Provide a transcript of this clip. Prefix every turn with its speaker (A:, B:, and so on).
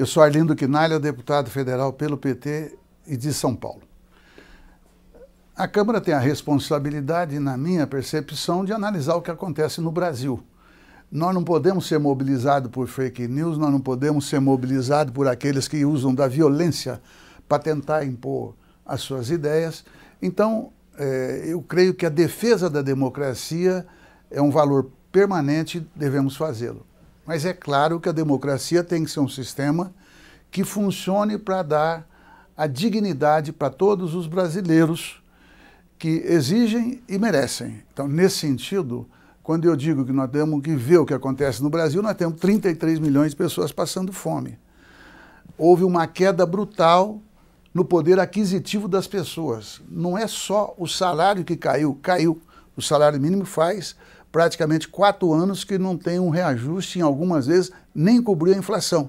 A: Eu sou Arlindo Quinalha, deputado federal pelo PT e de São Paulo. A Câmara tem a responsabilidade, na minha percepção, de analisar o que acontece no Brasil. Nós não podemos ser mobilizados por fake news, nós não podemos ser mobilizados por aqueles que usam da violência para tentar impor as suas ideias. Então, é, eu creio que a defesa da democracia é um valor permanente, devemos fazê-lo. Mas é claro que a democracia tem que ser um sistema que funcione para dar a dignidade para todos os brasileiros que exigem e merecem. Então, nesse sentido, quando eu digo que nós temos que ver o que acontece no Brasil, nós temos 33 milhões de pessoas passando fome. Houve uma queda brutal no poder aquisitivo das pessoas. Não é só o salário que caiu, caiu. O salário mínimo faz praticamente quatro anos que não tem um reajuste, em algumas vezes nem cobriu a inflação.